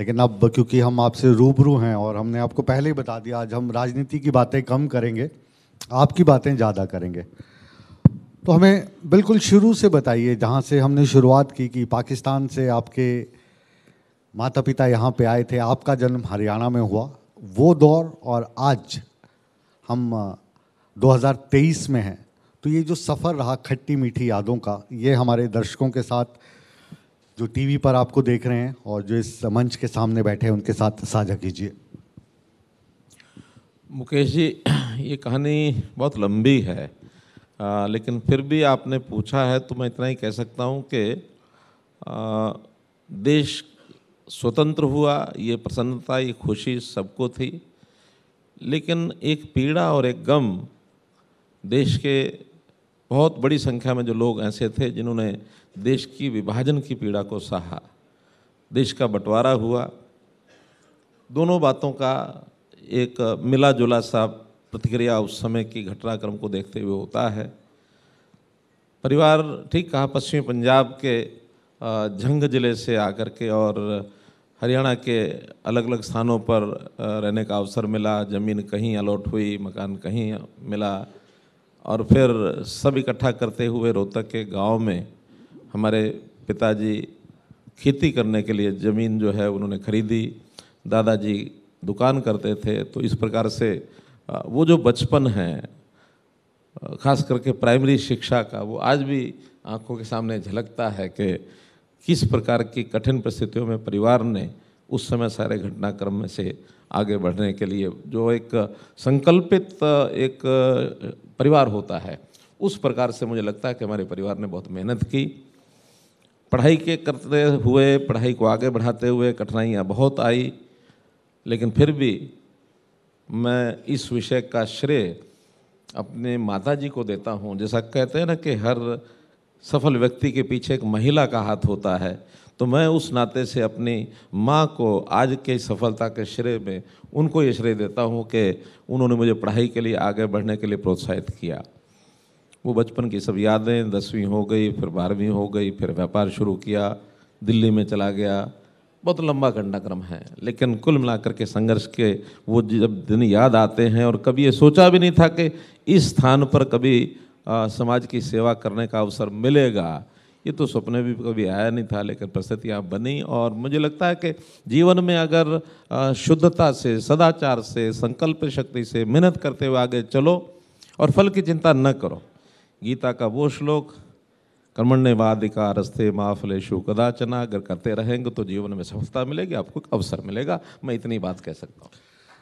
लेकिन अब क्योंकि हम आपसे रूबरू हैं और हमने आपको पहले ही बता दिया आज हम राजनीति की बातें कम करेंगे आपकी बातें ज़्यादा करेंगे तो हमें बिल्कुल शुरू से बताइए जहाँ से हमने शुरुआत की कि पाकिस्तान से आपके माता पिता यहाँ पे आए थे आपका जन्म हरियाणा में हुआ वो दौर और आज हम 2023 में हैं तो ये जो सफ़र रहा खट्टी मीठी यादों का ये हमारे दर्शकों के साथ जो टीवी पर आपको देख रहे हैं और जो इस मंच के सामने बैठे हैं उनके साथ साझा कीजिए मुकेश जी ये कहानी बहुत लंबी है आ, लेकिन फिर भी आपने पूछा है तो मैं इतना ही कह सकता हूँ कि देश स्वतंत्र हुआ ये प्रसन्नता ये खुशी सबको थी लेकिन एक पीड़ा और एक गम देश के बहुत बड़ी संख्या में जो लोग ऐसे थे जिन्होंने देश की विभाजन की पीड़ा को सहा देश का बंटवारा हुआ दोनों बातों का एक मिला जुला सा प्रतिक्रिया उस समय की घटनाक्रम को देखते हुए होता है परिवार ठीक कहा पश्चिमी पंजाब के झंग जिले से आकर के और हरियाणा के अलग अलग स्थानों पर रहने का अवसर मिला ज़मीन कहीं अलॉट हुई मकान कहीं मिला और फिर सब इकट्ठा करते हुए रोहतक के गांव में हमारे पिताजी खेती करने के लिए ज़मीन जो है उन्होंने खरीदी दादाजी दुकान करते थे तो इस प्रकार से वो जो बचपन है खास करके प्राइमरी शिक्षा का वो आज भी आंखों के सामने झलकता है कि किस प्रकार की कठिन परिस्थितियों में परिवार ने उस समय सारे घटनाक्रम में से आगे बढ़ने के लिए जो एक संकल्पित एक परिवार होता है उस प्रकार से मुझे लगता है कि हमारे परिवार ने बहुत मेहनत की पढ़ाई के करते हुए पढ़ाई को आगे बढ़ाते हुए कठिनाइयाँ बहुत आई लेकिन फिर भी मैं इस विषय का श्रेय अपने माता जी को देता हूँ जैसा कहते हैं ना कि हर सफल व्यक्ति के पीछे एक महिला का हाथ होता है तो मैं उस नाते से अपनी माँ को आज के सफलता के श्रेय में उनको ये श्रेय देता हूँ कि उन्होंने मुझे पढ़ाई के लिए आगे बढ़ने के लिए प्रोत्साहित किया वो बचपन की सब यादें दसवीं हो गई फिर बारहवीं हो गई फिर व्यापार शुरू किया दिल्ली में चला गया बहुत लंबा घंटाक्रम है लेकिन कुल मिलाकर के संघर्ष के वो जब दिन याद आते हैं और कभी ये सोचा भी नहीं था कि इस स्थान पर कभी आ, समाज की सेवा करने का अवसर मिलेगा ये तो सपने भी कभी आया नहीं था लेकिन परिस्थितियाँ बनी और मुझे लगता है कि जीवन में अगर आ, शुद्धता से सदाचार से संकल्प शक्ति से मेहनत करते हुए आगे चलो और फल की चिंता न करो गीता का वो श्लोक कर्मण्यवादिकारस्ते शु कदाचना अगर करते रहेंगे तो जीवन में सफलता मिलेगी आपको एक अवसर मिलेगा मैं इतनी बात कह सकता हूँ